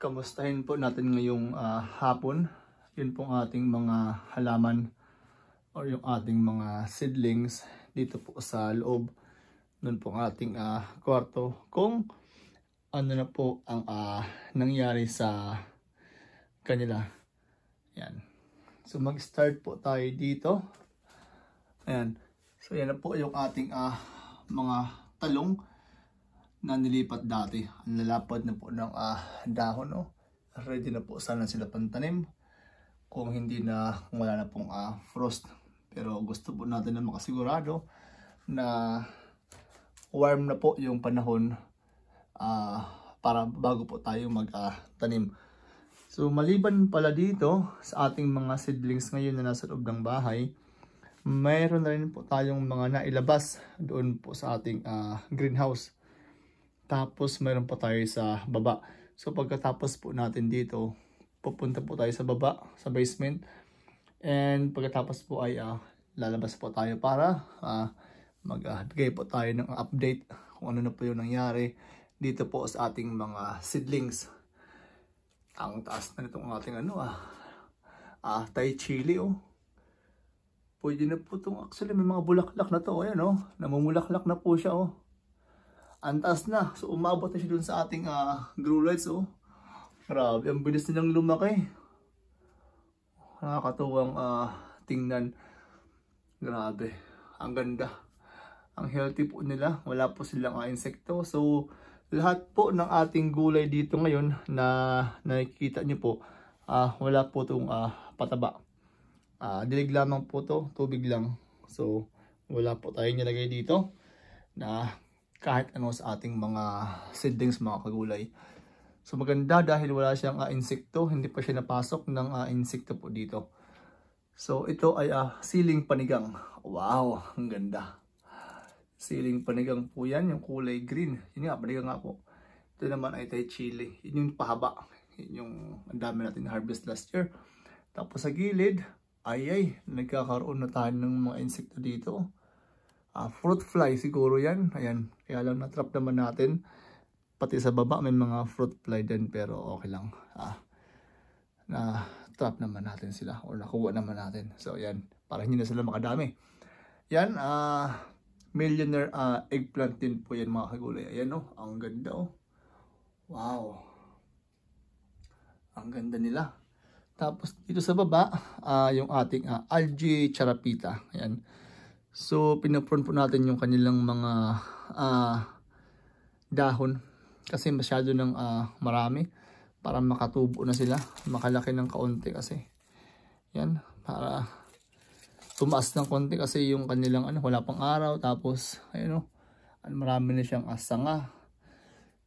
kamustahin po natin ngayong uh, hapon yun pong ating mga halaman or yung ating mga seedlings dito po sa loob nun pong ating uh, kwarto kung ano na po ang uh, nangyari sa kanila yan so mag start po tayo dito ayan so yan na po yung ating uh, mga talong na nilipat dati. Ang lalapad na po ng uh, dahon. No? Ready na po sana sila pantanim kung hindi na kung wala na pong uh, frost. Pero gusto po natin na makasigurado na warm na po yung panahon uh, para bago po tayo magtanim. Uh, so maliban pala dito sa ating mga seedlings ngayon na nasa loob ng bahay, mayroon na rin po tayong mga nailabas doon po sa ating uh, greenhouse. Tapos mayroon pa tayo sa baba. So pagkatapos po natin dito, pupunta po tayo sa baba, sa basement. And pagkatapos po ay uh, lalabas po tayo para uh, magbigay po tayo ng update kung ano na po yung nangyari dito po sa ating mga seedlings. Ang taas na nitong ating ano ah. Ah, Thai chili oh. Pwede na po itong actually may mga bulaklak na to. Ayan oh. Namumulaklak na po siya oh antas na. So umabot na siya dun sa ating uh, grow lights oh. Grabe, ang bilis nilang lumaki. Nakakatuwang uh, tingnan. Grabe, ang ganda. Ang healthy po nila, wala po silang uh, insekto. So lahat po ng ating gulay dito ngayon na nakikita niyo po, uh, wala po itong uh, pataba. Uh, dilig lamang po to, tubig lang. So wala po tayong nilagay dito na kahit ano sa ating mga seedlings mga kagulay. So maganda dahil wala siyang uh, insekto, hindi pa siya napasok ng uh, insekto po dito. So ito ay uh, siling panigang. Wow, ang ganda. Siling panigang po yan, yung kulay green. Yun nga, panigang nga po. Ito naman ay tay chili. Yun yung pahaba. Yun yung ang dami natin harvest last year. Tapos sa gilid, ay ay, nagkakaroon na tayo ng mga insekto dito uh, fruit fly siguro yan ayan kaya lang natrap naman natin pati sa baba may mga fruit fly din pero okay lang ah, na trap naman natin sila or nakuha naman natin so yan para hindi na sila makadami yan ah, millionaire ah, eggplant din po yan mga kagulay ayan oh ang ganda oh wow ang ganda nila tapos dito sa baba ah, yung ating ah, algae charapita ayan So, pinaprone po natin yung kanilang mga uh, dahon kasi masyado ng uh, marami para makatubo na sila. Makalaki ng kaunti kasi. Yan, para tumaas ng konti kasi yung kanilang ano, wala pang araw. Tapos, ayun o, oh, ano, marami na siyang asanga.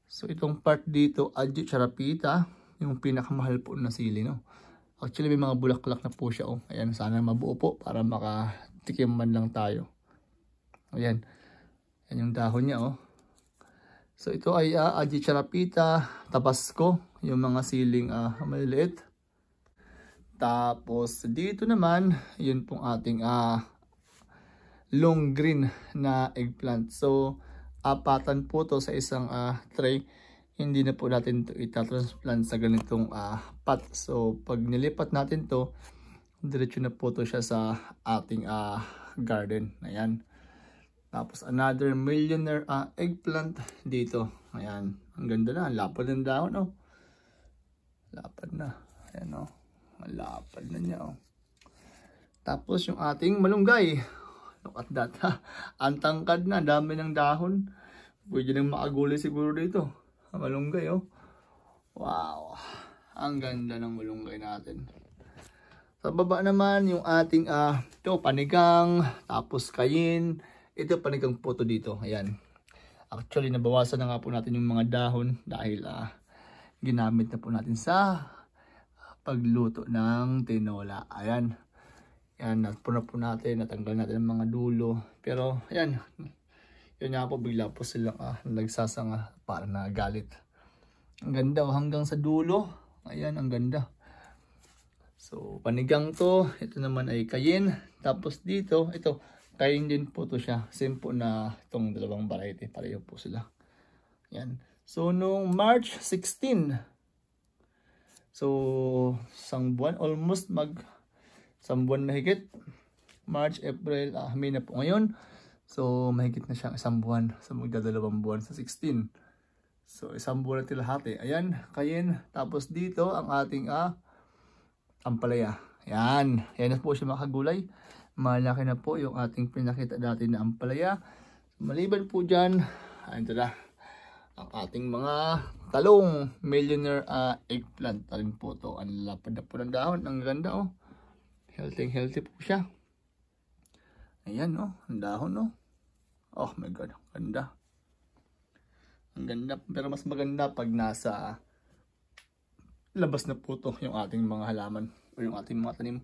So, itong part dito, Adjut Charapita, yung pinakamahal po na sili, no? Actually, may mga bulaklak na po siya, oh. Ayan, sana mabuo po para maka Tikim man lang tayo. Ayan. Ayan yung dahon niya oh. So ito ay uh, ah, Agicharapita, Tabasco, yung mga siling uh, maliliit. Tapos dito naman, yun pong ating uh, long green na eggplant. So apatan po to sa isang uh, tray. Hindi na po natin ito itatransplant sa ganitong uh, pot. So pag nilipat natin to diretso na photo siya sa ating uh, garden. Ayan. Tapos another millionaire uh, eggplant dito. Ayan. Ang ganda na. Ang lapad ng dahon. Oh. Lapad na. Ayan o. Oh. Ang lapad na niya. Oh. Tapos yung ating malunggay. Look at that. Ha? Ang tangkad na. dami ng dahon. Pwede nang makagulay siguro dito. Ang Malunggay oh. Wow. Ang ganda ng malunggay natin. Sa baba naman yung ating uh, ito, panigang, tapos kayin. Ito panigang puto dito. Ayan. Actually, nabawasan na nga po natin yung mga dahon dahil uh, ginamit na po natin sa pagluto ng tinola. Ayan. Ayan, napuna po natin, natanggal natin ang mga dulo. Pero, ayan. Yun nga po, bigla po silang ah, nagsasanga para na galit. Ang ganda, oh, hanggang sa dulo. Ayan, ang ganda. So, panigang to. Ito naman ay kayin. Tapos dito, ito, kayin din po to siya. Same po na itong dalawang variety. Pareho po sila. Yan. So, noong March 16, so, isang buwan, almost mag, isang buwan na higit. March, April, ah, May na po ngayon. So, mahigit na siya isang buwan. So, magdadalawang buwan sa 16. So, isang buwan natin lahat eh. Ayan, kayin. Tapos dito, ang ating ah, ampalaya. Yan. Yan na po siya mga kagulay. Malaki na po yung ating pinakita dati na ampalaya. Maliban po dyan, ayun na ang ating mga talong millionaire uh, eggplant. Talong po to. Ang lapad na po ng dahon. Ang ganda oh. Healthy healthy po siya. Ayan oh. Ang dahon oh. Oh my god. Ang Ganda. Ang ganda. Pero mas maganda pag nasa labas na po to yung ating mga halaman o yung ating mga tanim.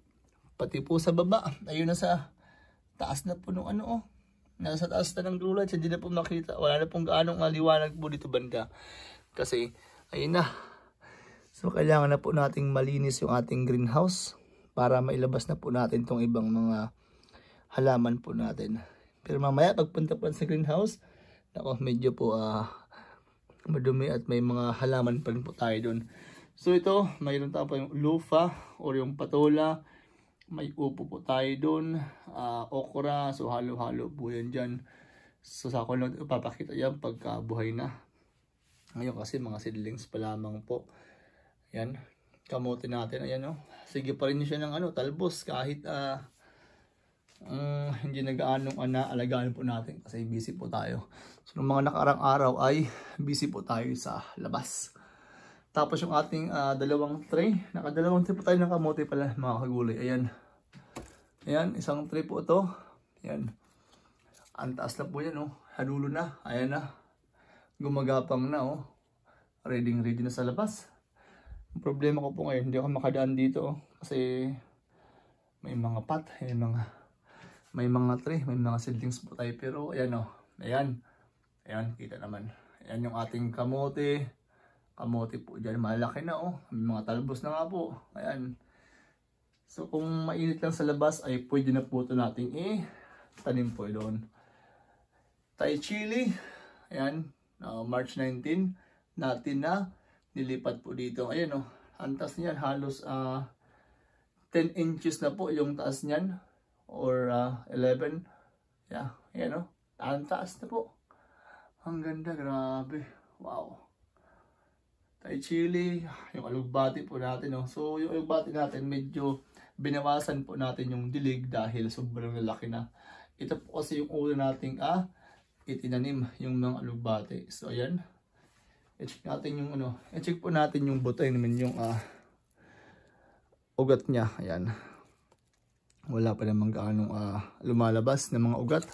Pati po sa baba, ayun na sa taas na po nung ano oh. Nasa taas na ng blue lights, hindi na po makita. Wala na pong gaanong liwanag po dito banda. Kasi, ayun na. So, kailangan na po nating malinis yung ating greenhouse para mailabas na po natin tong ibang mga halaman po natin. Pero mamaya, pagpunta po sa greenhouse, ako medyo po uh, madumi at may mga halaman pa rin po tayo doon. So ito, mayroon tayo pa yung lufa or yung patola. May upo po tayo doon. Uh, ah, okra. So halo-halo po yan dyan. So sa akin lang ipapakita yan pagka na. Ngayon kasi mga seedlings pa lamang po. Yan. Kamote natin. Ayan o. Oh. Sige pa rin siya ng ano, talbos. Kahit uh, um, hindi nag gaanong ana, alagaan po natin. Kasi busy po tayo. So mga nakarang araw ay busy po tayo sa labas. Tapos yung ating uh, dalawang tray. Nakadalawang tray po tayo ng kamote pala mga kagulay. Ayan. Ayan, isang tray po ito. Ayan. Ang taas na po yan oh. Hadulo na. Ayan na. Gumagapang na oh. Ready ready na sa labas. problema ko po ngayon, hindi ako makadaan dito oh. Kasi may mga pat. may mga may mga tray, may mga seedlings po tayo. Pero ayan oh. Ayan. Ayan, kita naman. Ayan yung ating kamote kamote po dyan. Malaki na oh. May mga talbos na nga po. Ayan. So kung mainit lang sa labas ay pwede na po ito nating i tanim po doon. Thai chili. Ayan. Uh, March 19 natin na nilipat po dito. Ayan oh. Ang taas niyan halos uh, ah, 10 inches na po yung taas niyan. Or uh, ah, 11. Yeah. Ayan oh. Ang taas na po. Ang ganda. Grabe. Wow. Thai chili, yung alugbati po natin. No? So yung alugbati natin medyo binawasan po natin yung dilig dahil sobrang lalaki na. Ito po kasi yung una nating ah, itinanim yung mga alugbati. So ayan. I-check natin yung ano, i-check po natin yung butay namin yung ah, ugat niya. Ayan. Wala pa namang gaano ah, lumalabas ng mga ugat.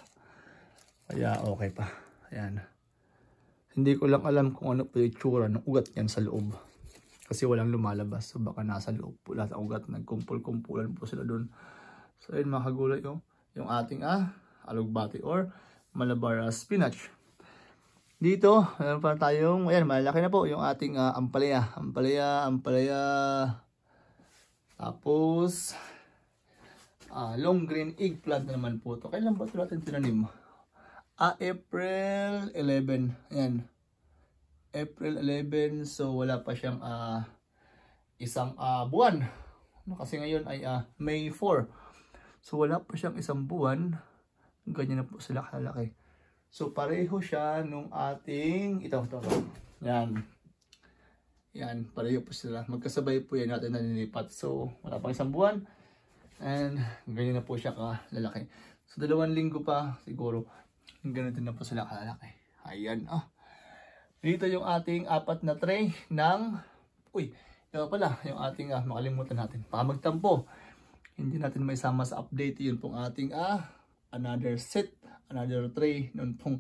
Kaya okay pa. Ayan. Hindi ko lang alam kung ano pa yung ng ugat niyan sa loob. Kasi walang lumalabas. So baka nasa loob po lahat ang ugat. Nagkumpul-kumpulan po sila doon. So yun mga kagulay yung, oh. yung ating ah, alugbati or malabar uh, spinach. Dito, meron pa tayong, ayan, malaki na po yung ating uh, ampalaya. Ampalaya, ampalaya. Tapos, uh, long green eggplant naman po ito. Kailan ba ito natin tinanim? Ah, April 11. Ayan. April 11. So, wala pa siyang uh, isang uh, buwan. No, kasi ngayon ay uh, May 4. So, wala pa siyang isang buwan. Ganyan na po sila kalaki. So, pareho siya nung ating... Ito, ito, ito. Yan. Yan, pareho po sila. Magkasabay po yan natin nanilipat. So, wala pang isang buwan. And, ganyan na po siya kalalaki. So, dalawang linggo pa siguro. Ganito na po sila kalalaki. Ayan, oh. Dito yung ating apat na tray ng... Uy, ito pala, yung ating, ah, makalimutan natin. Pamagtampo. hindi natin may sama sa update yun pong ating, ah, another set, another tray nun pong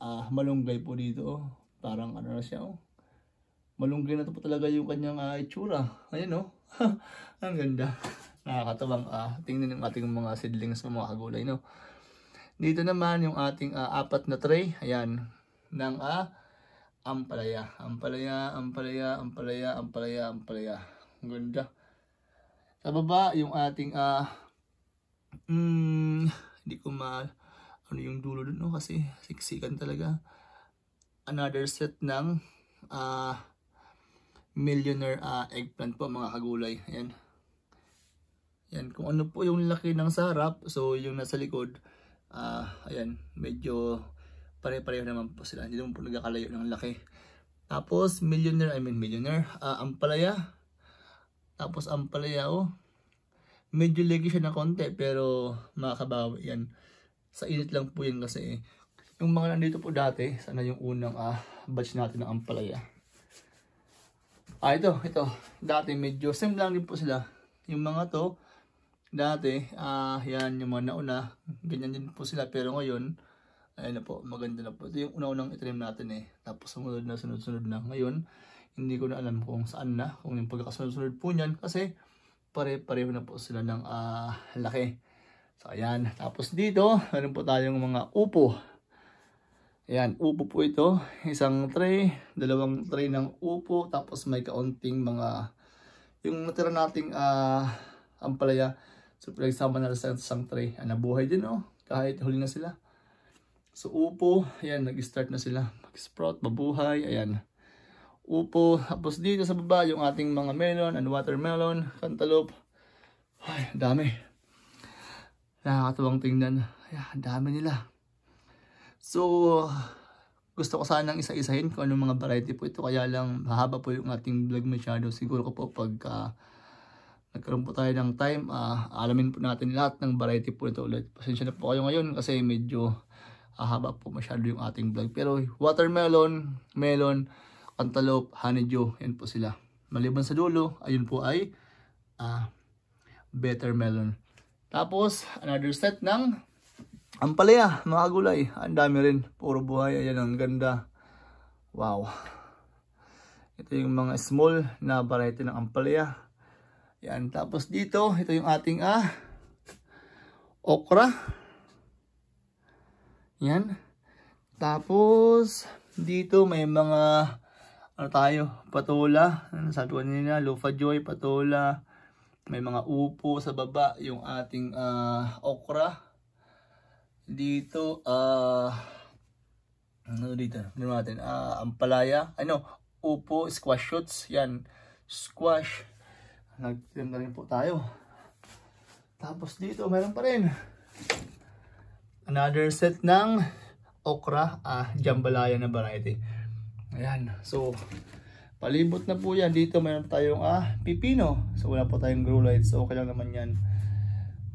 ah, malunggay po dito, oh. Parang ano na siya, oh. Malunggay na to po talaga yung kanyang ah, itsura. Ayan, oh. Ang ganda. Nakakatawang, ah, tingnan yung ating mga seedlings ng mga kagulay, no? Dito naman yung ating uh, apat na tray. Ayan. Ng uh, ah, ampalaya. Ampalaya, ampalaya, ampalaya, ampalaya, ampalaya. Ang ganda. Sa baba, yung ating uh, mm, hindi ko ma ano yung dulo dun no? kasi siksikan talaga. Another set ng uh, millionaire uh, eggplant po mga kagulay. Ayan. Yan, kung ano po yung laki ng sarap, so yung nasa likod, uh, ayan, medyo pare-pareho naman po sila. Hindi naman po nagkakalayo ng laki. Tapos, millionaire, I mean millionaire, uh, ah, ampalaya. Tapos, ampalaya, oh. Medyo leggy siya na konti, pero makakabawi yan. Sa init lang po yan kasi. Eh. Yung mga nandito po dati, sana yung unang uh, batch natin ng ampalaya. Ah, ito, ito. Dati medyo, same lang din po sila. Yung mga to, dati, ah, yan yung mga nauna, ganyan din po sila pero ngayon, ayun na po, maganda na po. Ito yung una-unang itrim natin eh. Tapos sumunod na, sunod-sunod na. Ngayon, hindi ko na alam kung saan na, kung yung pagkakasunod-sunod po niyan kasi pare-pareho na po sila ng ah, laki. So ayan, tapos dito, meron po tayong mga upo. Ayan, upo po ito. Isang tray, dalawang tray ng upo, tapos may kaunting mga, yung natira nating ah, ampalaya, So pinagsama na sa isang tray. Ah, nabuhay din oh. Kahit huli na sila. So upo, ayan, nag-start na sila. Mag-sprout, mabuhay, ayan. Upo, tapos dito sa baba yung ating mga melon and watermelon, cantaloupe. Ay, dami. Nakakatuwang tingnan. Ay, dami nila. So, gusto ko sanang isa-isahin kung anong mga variety po ito. Kaya lang, mahaba po yung ating vlog masyado. Siguro ko po pagka... uh, nagkaroon po tayo ng time, uh, alamin po natin lahat ng variety po nito ulit. Pasensya na po kayo ngayon kasi medyo uh, haba po masyado yung ating vlog. Pero watermelon, melon, cantaloupe, honeydew, yan po sila. Maliban sa dulo, ayun po ay uh, ah, better melon. Tapos, another set ng ampalaya, mga gulay. Ang dami rin, puro buhay, ayan ang ganda. Wow. Ito yung mga small na variety ng ampalaya. Yan, tapos dito, ito yung ating ah, okra. Yan. Tapos, dito may mga, ano tayo, patola. Ano sabi ko nila, Lufa joy, patola. May mga upo sa baba, yung ating uh, okra. Dito, ah, uh, ano dito? Ano natin? Uh, ampalaya. Ano? Upo, squash shoots. Yan. Squash nag-trim na rin po tayo. Tapos dito, meron pa rin. Another set ng okra, ah, jambalaya na variety. Ayan, so palibot na po yan. Dito meron tayong ah, pipino. So wala po tayong grow lights. So okay lang naman yan.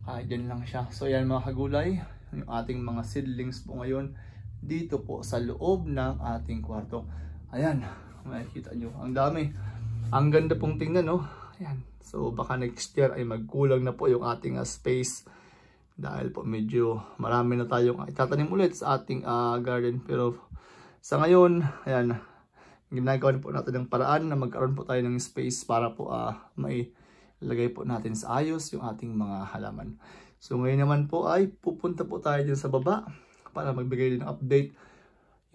Kahit yan lang siya. So yan mga kagulay, yung ating mga seedlings po ngayon dito po sa loob ng ating kwarto. Ayan, makikita nyo. Ang dami. Ang ganda pong tingnan, no? Oh. Ayan. So baka next year ay magkulang na po yung ating uh, space dahil po medyo marami na tayong ah, itatanim ulit sa ating uh, garden pero sa ngayon ayan ginagawa po natin ng paraan na magkaroon po tayo ng space para po uh, may po natin sa ayos yung ating mga halaman. So ngayon naman po ay pupunta po tayo din sa baba para magbigay din ng update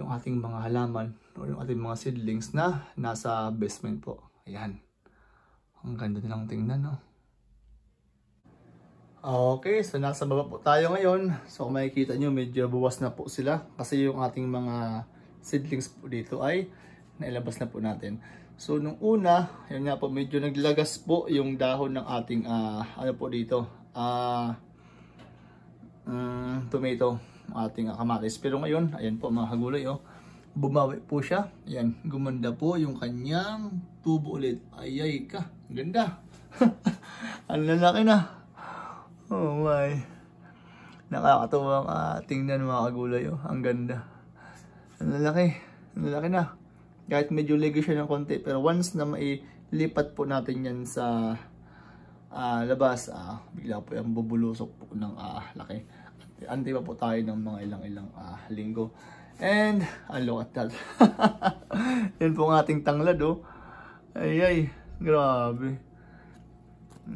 yung ating mga halaman o yung ating mga seedlings na nasa basement po. Ayan. Ang ganda nilang tingnan, no? Ah, okay, so nasa baba po tayo ngayon. So kung makikita nyo, medyo buwas na po sila. Kasi yung ating mga seedlings po dito ay nailabas na po natin. So nung una, yun nga po, medyo naglagas po yung dahon ng ating, uh, ano po dito, ah, uh, um, tomato, ating uh, kamatis. Pero ngayon, ayan po mga kagulay, oh. Bumawi po siya. Yan, gumanda po yung kanyang tubo ulit. Ayay ka, ganda. ang lalaki na. Oh my. Nakakatuwa ang uh, tingnan mga kagulay. Oh. Ang ganda. Ang lalaki. Ang lalaki na. Kahit medyo lego siya ng konti. Pero once na mailipat po natin yan sa uh, labas, uh, bigla po yung bubulusok po ng uh, laki antay pa po tayo ng mga ilang-ilang uh, ah, linggo. And, ah, look at that. Yan po ang ating tanglad, oh. Ay, ay, grabe.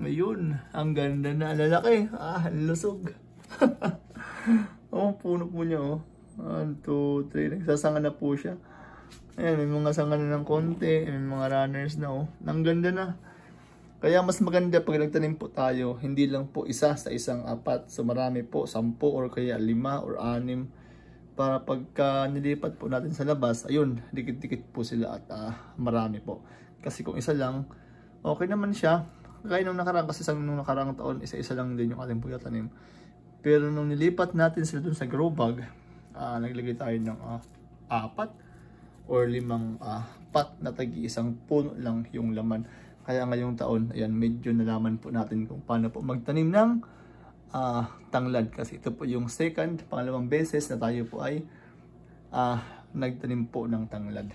Ayun, ang ganda na. Lalaki, ah, lusog. oh, puno po niya, oh. 1, 2, 3, nagsasanga na po siya. Ayan, may mga sanga na ng konti, may mga runners na, oh. Ang ganda na. Kaya mas maganda pag nagtanim po tayo, hindi lang po isa sa isang apat, sa so marami po, sampu or kaya lima or anim. Para pagka nilipat po natin sa labas, ayun, dikit-dikit po sila at uh, marami po. Kasi kung isa lang, okay naman siya. Kaya nung nakarang, kasi sa nung nakarang taon, isa-isa lang din yung ating po tanim. Pero nung nilipat natin sila dun sa grow bag, uh, naglagay tayo ng uh, apat or limang uh, pat na tagi isang puno lang yung laman kaya ngayong taon, ayan, medyo nalaman po natin kung paano po magtanim ng uh, tanglad. Kasi ito po yung second, pangalawang beses na tayo po ay uh, nagtanim po ng tanglad.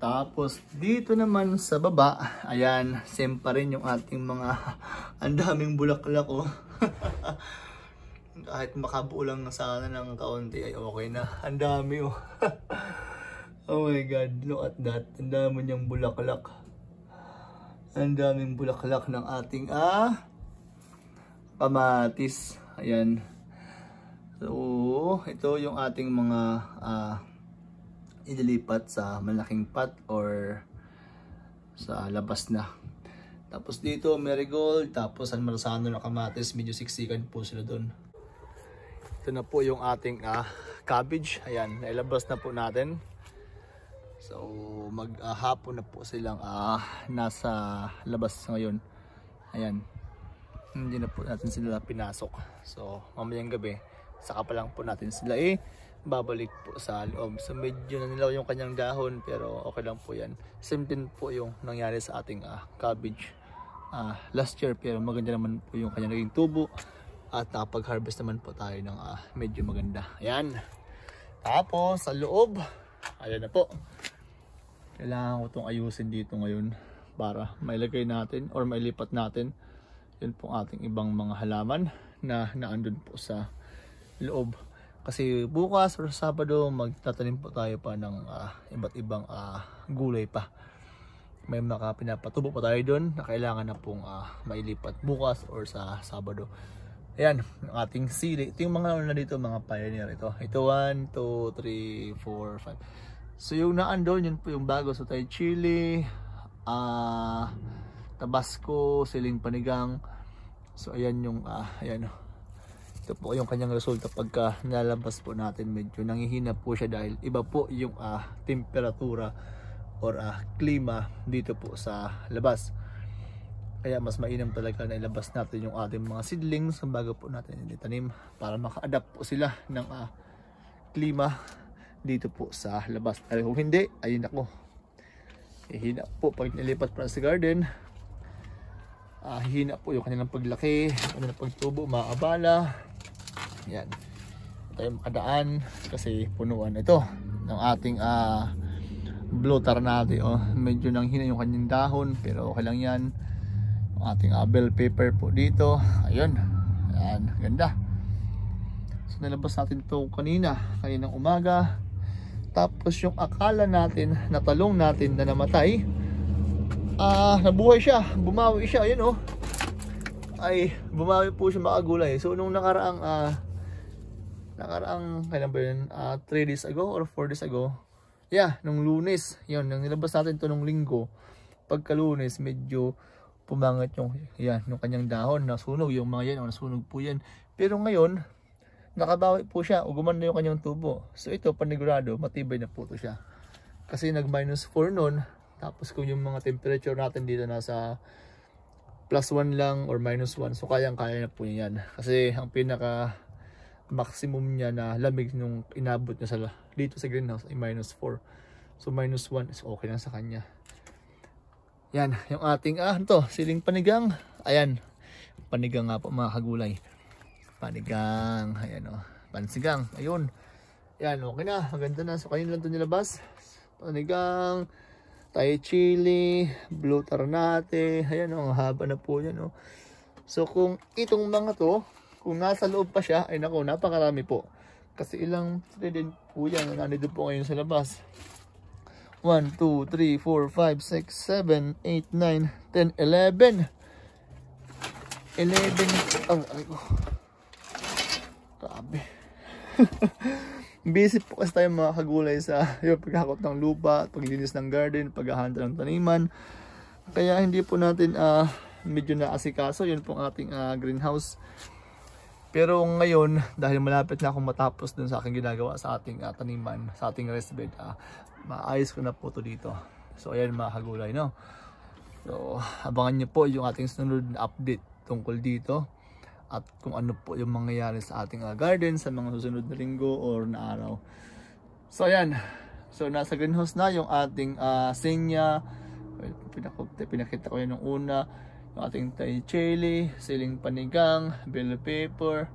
Tapos dito naman sa baba, ayan, same pa rin yung ating mga ang daming bulaklak oh. Kahit makabuo lang sana ng kaunti ay okay na. Ang dami oh. oh my god, look at that. Ang dami niyang bulaklak. Ang daming bulaklak ng ating ah, pamatis. Ayan. So, ito yung ating mga ah, inilipat sa malaking pot or sa labas na. Tapos dito, marigold. Tapos San Marzano ng kamatis. Medyo siksikan po sila doon. Ito na po yung ating ah, cabbage. Ayan, nailabas na po natin. So maghapon ah, uh, na po silang uh, nasa labas ngayon. Ayan. Hindi na po natin sila pinasok. So mamayang gabi saka pa lang po natin sila eh babalik po sa loob. So medyo nanilaw yung kanyang dahon pero okay lang po yan. Same din po yung nangyari sa ating uh, cabbage uh, last year pero maganda naman po yung kanyang naging tubo at pag harvest naman po tayo ng uh, medyo maganda. Ayan. Tapos sa loob, ayan na po kailangan ko itong ayusin dito ngayon para mailagay natin or mailipat natin yun pong ating ibang mga halaman na naandun po sa loob kasi bukas or Sabado magtatanim po tayo pa ng uh, iba't ibang uh, gulay pa may mga pinapatubo pa tayo doon na kailangan na pong uh, mailipat bukas or sa Sabado Ayan, ang ating sili. Ito yung mga ano na dito, mga pioneer ito. Ito 1, 2, 3, 4, 5. So yung naandon, yun po yung bago. So tayo chili, uh, tabasco, siling panigang. So ayan yung, uh, ayan o. Oh. Ito po yung kanyang resulta pagka nalampas po natin. Medyo nangihina po siya dahil iba po yung uh, temperatura or uh, klima dito po sa labas. Kaya mas mainam talaga na ilabas natin yung ating mga seedlings bago po natin itanim para maka-adapt po sila ng uh, klima dito po sa labas. Pero kung hindi, ayun ako. Hihina po pag nilipat para sa garden. Ah, hihina po yung kanilang paglaki, kanilang pagtubo, maabala. Yan. Tayo makadaan kasi punuan ito ng ating ah, blue tarnate. Oh. Medyo nang hina yung kanyang dahon pero okay lang yan. Yung ating ah, bell paper po dito. Ayun. Ayan. Ganda. So nalabas natin to kanina, kaninang umaga tapos yung akala natin, natalong natin na namatay, ah, uh, nabuhay siya, bumawi siya, yun oh. Ay, bumawi po siya makagulay. So, nung nakaraang, ah, uh, nakaraang, kailan ba yun, uh, ah, 3 days ago or 4 days ago, yeah, nung lunes, yun, nung nilabas natin to nung linggo, pagka lunes, medyo pumangat yung, yan, yung kanyang dahon, nasunog, yung mga yan, oh, nasunog po yan. Pero ngayon, nakabawi po siya o gumanda yung kanyang tubo. So ito panigurado matibay na po ito siya. Kasi nag minus 4 noon tapos kung yung mga temperature natin dito nasa plus 1 lang or minus 1 so kayang kaya na po yan. Kasi ang pinaka maximum niya na lamig nung inabot niya sa, dito sa greenhouse ay minus 4. So minus 1 is okay na sa kanya. Yan, yung ating ah, ano to, siling panigang. Ayan, panigang nga po mga kagulay panigang ayan o oh. pansigang ayun yan okay na maganda na so kanina lang ito nilabas panigang Thai chili, blue tarnate, ayan o, oh. ang haba na po yan o. Oh. So kung itong mga to, kung nasa loob pa siya, ay nako, napakarami po. Kasi ilang threaded po yan, nandito po ngayon sa labas. 1, 2, 3, 4, 5, 6, 7, 8, 9, 10, 11. 11, oh, ay ko. Grabe. Busy po kasi tayo mga kagulay sa yung paghakot ng lupa, paglinis ng garden, paghahanda ng taniman. Kaya hindi po natin uh, medyo naasikaso. Yun pong ating uh, greenhouse. Pero ngayon, dahil malapit na akong matapos dun sa aking ginagawa sa ating uh, taniman, sa ating rest bed, uh, maayos ko na po to dito. So ayan mga kagulay, no? So abangan nyo po yung ating sunod na update tungkol dito at kung ano po yung mangyayari sa ating uh, garden sa mga susunod na linggo or na araw. So ayan, so nasa greenhouse na yung ating uh, senya, well, pinakita, pinakita ko yun nung una, yung ating tay chili, siling panigang, bell pepper,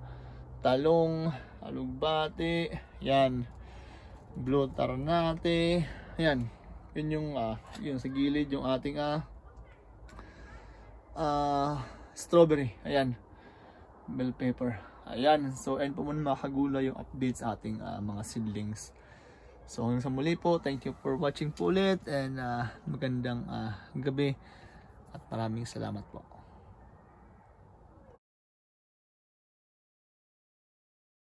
talong, alugbati, yan, blue tarnate, yan, yun yung, uh, yun sa gilid, yung ating uh, uh, strawberry, ayan, bell pepper. Ayan, so and po muna makagula yung updates ating uh, mga seedlings. So hanggang sa muli po, thank you for watching po ulit and uh, magandang uh, gabi at maraming salamat po.